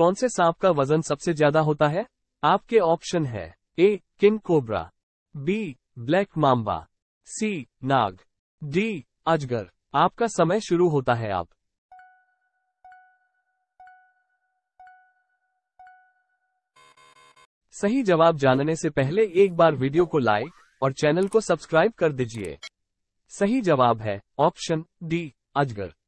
कौन से सांप का वजन सबसे ज्यादा होता है आपके ऑप्शन है A king cobra B black mamba C नाग डी अजगर आपका समय शुरू होता है आप सही जवाब जानने से पहले एक बार वीडियो को लाइक और चैनल को सब्सक्राइब कर दीजिए सही जवाब है ऑप्शन डी अजगर